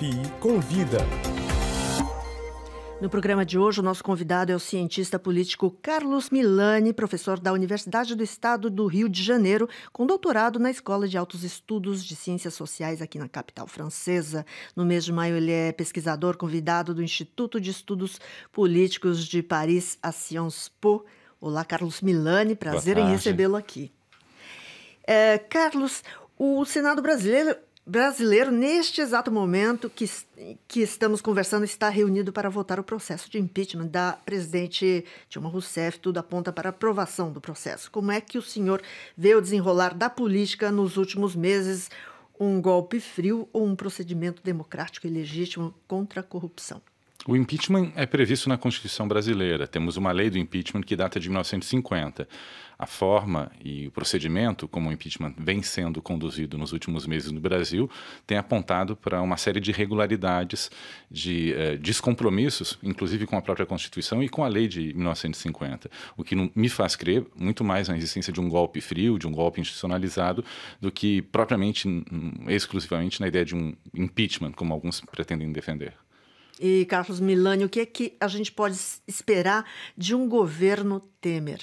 FI Convida. No programa de hoje, o nosso convidado é o cientista político Carlos Milani, professor da Universidade do Estado do Rio de Janeiro, com doutorado na Escola de Altos Estudos de Ciências Sociais aqui na capital francesa. No mês de maio, ele é pesquisador convidado do Instituto de Estudos Políticos de Paris, a Sciences Po. Olá, Carlos Milani, prazer em recebê-lo aqui. É, Carlos, o Senado brasileiro brasileiro, neste exato momento que, que estamos conversando, está reunido para votar o processo de impeachment da presidente Dilma Rousseff. Tudo aponta para aprovação do processo. Como é que o senhor vê o desenrolar da política nos últimos meses? Um golpe frio ou um procedimento democrático e legítimo contra a corrupção? O impeachment é previsto na Constituição brasileira. Temos uma lei do impeachment que data de 1950. A forma e o procedimento como o impeachment vem sendo conduzido nos últimos meses no Brasil tem apontado para uma série de irregularidades, de eh, descompromissos, inclusive com a própria Constituição e com a lei de 1950. O que me faz crer muito mais na existência de um golpe frio, de um golpe institucionalizado, do que propriamente, hum, exclusivamente, na ideia de um impeachment, como alguns pretendem defender. E, Carlos Milani, o que é que a gente pode esperar de um governo Temer?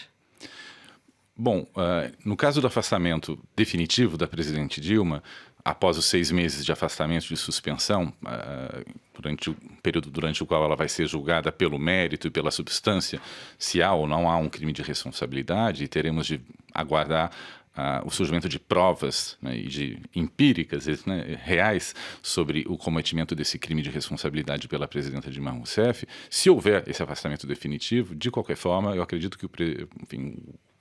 Bom, uh, no caso do afastamento definitivo da presidente Dilma, após os seis meses de afastamento de suspensão, uh, durante o período durante o qual ela vai ser julgada pelo mérito e pela substância, se há ou não há um crime de responsabilidade, teremos de aguardar a, o surgimento de provas né, de empíricas né, reais sobre o cometimento desse crime de responsabilidade pela presidenta Dilma Rousseff, se houver esse afastamento definitivo, de qualquer forma, eu acredito que o,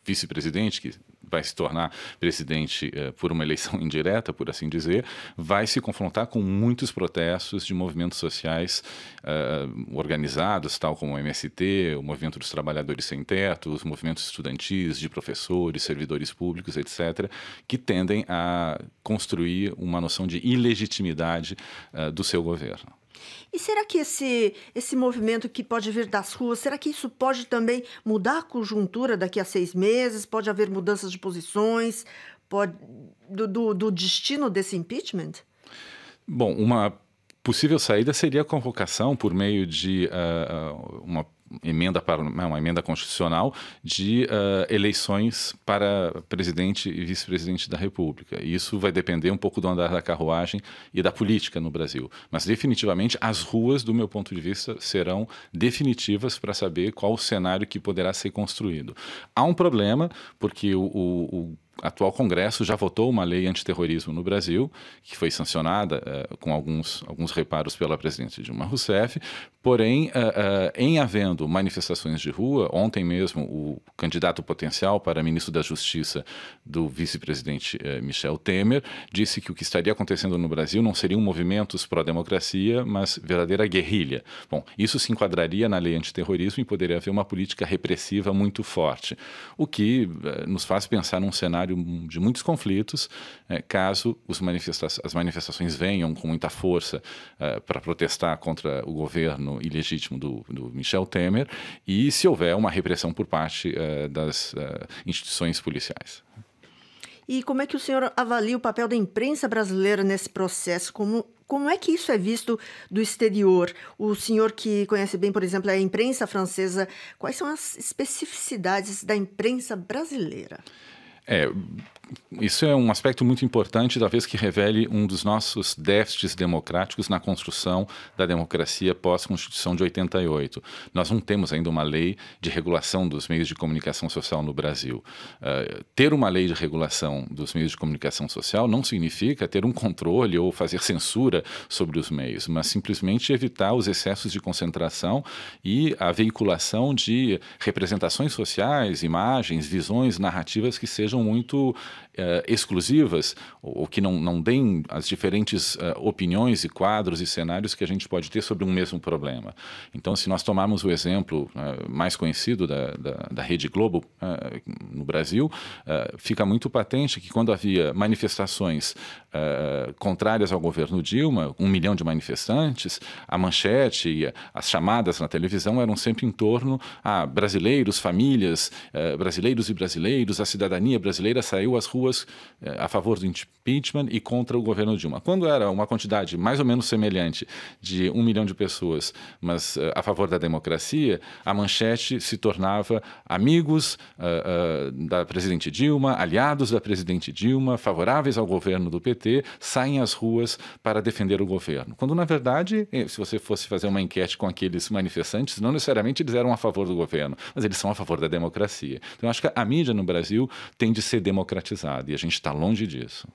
vice-presidente, que vai se tornar presidente eh, por uma eleição indireta, por assim dizer, vai se confrontar com muitos protestos de movimentos sociais eh, organizados, tal como o MST, o Movimento dos Trabalhadores Sem Teto, os movimentos estudantis, de professores, servidores públicos, etc., que tendem a construir uma noção de ilegitimidade eh, do seu governo. E será que esse, esse movimento que pode vir das ruas, será que isso pode também mudar a conjuntura daqui a seis meses? Pode haver mudanças de posições pode, do, do, do destino desse impeachment? Bom, uma possível saída seria a convocação por meio de uh, uma emenda para né, uma emenda constitucional de uh, eleições para presidente e vice-presidente da República. isso vai depender um pouco do andar da carruagem e da política no Brasil. Mas definitivamente as ruas, do meu ponto de vista, serão definitivas para saber qual o cenário que poderá ser construído. Há um problema porque o, o, o atual Congresso já votou uma lei antiterrorismo no Brasil, que foi sancionada uh, com alguns, alguns reparos pela presidente Dilma Rousseff, porém, uh, uh, em havendo manifestações de rua, ontem mesmo o candidato potencial para ministro da Justiça do vice-presidente Michel Temer disse que o que estaria acontecendo no Brasil não seriam movimentos pró-democracia, mas verdadeira guerrilha. Bom, isso se enquadraria na lei antiterrorismo e poderia haver uma política repressiva muito forte, o que nos faz pensar num cenário cenário de muitos conflitos, é, caso manifesta as manifestações venham com muita força é, eh, para protestar contra o governo ilegítimo do, do, Michel Temer e se houver uma repressão por parte é, das instituições policiais. E como é que o senhor avalia o papel da imprensa brasileira nesse processo? Como, como é que isso é visto do exterior? O senhor que conhece bem, por exemplo, a imprensa francesa, quais são as especificidades da imprensa brasileira? øh, isso é um aspecto muito importante, talvez que revele um dos nossos déficits democráticos na construção da democracia pós-Constituição de 88. Nós não temos ainda uma lei de regulação dos meios de comunicação social no Brasil. Uh, ter uma lei de regulação dos meios de comunicação social não significa ter um controle ou fazer censura sobre os meios, mas simplesmente evitar os excessos de concentração e a veiculação de representações sociais, imagens, visões, narrativas que sejam muito eh, exclusivas, ou, ou, que não, não deem as diferentes eh, opiniões e quadros e cenários que a gente pode ter sobre um mesmo problema. Então, se nós tomarmos o exemplo eh, mais conhecido da, da, da Rede Globo no Brasil, fica muito patente que quando havia manifestações contrárias ao governo Dilma, um milhão de manifestantes, a manchete e as chamadas na televisão eram sempre em torno a ah, brasileiros, famílias, brasileiros e brasileiros, a cidadania brasileira saiu às ruas eh, a favor do impeachment e contra o governo Dilma. Quando era uma quantidade mais ou menos semelhante de um milhão de pessoas, mas eh, a favor da democracia, a manchete se tornava amigos uh, uh, da presidente Dilma, aliados da presidente Dilma, favoráveis ao governo do PT, saem às ruas para defender o governo. Quando, na verdade, se você fosse fazer uma enquete com aqueles manifestantes, não necessariamente eles eram a favor do governo, mas eles são a favor da democracia. Então, acho que a mídia no Brasil tem de ser democratizada politizado e a gente está longe disso.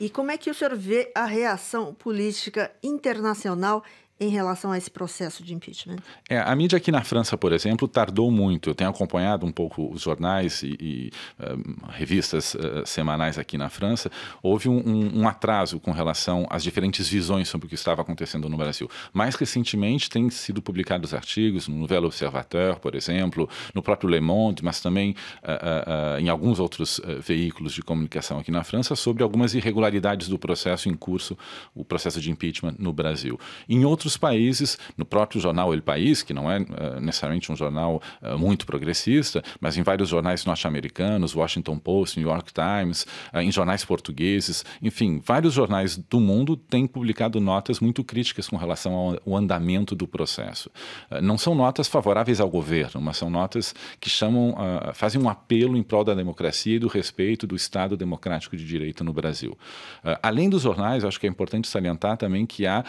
E como é que o senhor vê a reação política internacional em relação a esse processo de impeachment? É, a mídia aqui na França, por exemplo, tardou muito. Eu tenho acompanhado um pouco os jornais e, e uh, revistas uh, semanais aqui na França. Houve um, um, um, atraso com relação às diferentes visões sobre o que estava acontecendo no Brasil. Mais recentemente, têm sido publicados artigos no Nouvel Observateur, por exemplo, no próprio Le Monde, mas também uh, em alguns outros veículos de comunicação aqui na França sobre algumas irregularidades do processo em curso, o processo de impeachment no Brasil. Em outros outros países, no próprio jornal El País, que não é uh, necessariamente um jornal uh, muito progressista, mas em vários jornais norte-americanos, Washington Post, New York Times, uh, em jornais portugueses, enfim, vários jornais do mundo têm publicado notas muito críticas com relação ao, ao andamento do processo. não são notas favoráveis ao governo, mas são notas que chamam, ah, fazem um apelo em prol da democracia e do respeito do Estado democrático de direito no Brasil. além dos jornais, acho que é importante salientar também que há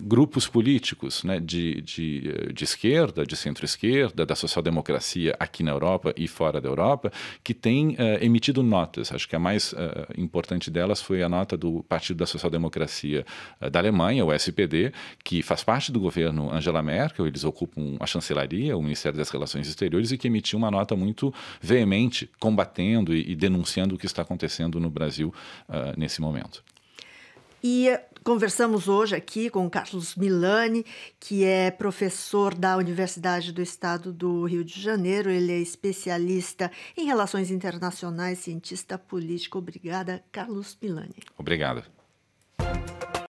grupos políticos né, de, de, de esquerda, de centro-esquerda, da social-democracia aqui na Europa e fora da Europa, que têm uh, eh, emitido notas. Acho que a mais uh, importante delas foi a nota do Partido da Social-Democracia uh, da Alemanha, o SPD, que faz parte do governo Angela Merkel, eles ocupam a chancelaria, o Ministério das Relações Exteriores, e que emitiu uma nota muito veemente combatendo e, e denunciando o que está acontecendo no Brasil nesse momento. E conversamos hoje aqui com Carlos Milani, que é professor da Universidade do Estado do Rio de Janeiro. Ele é especialista em relações internacionais, cientista político. Obrigada, Carlos Milani. Obrigado.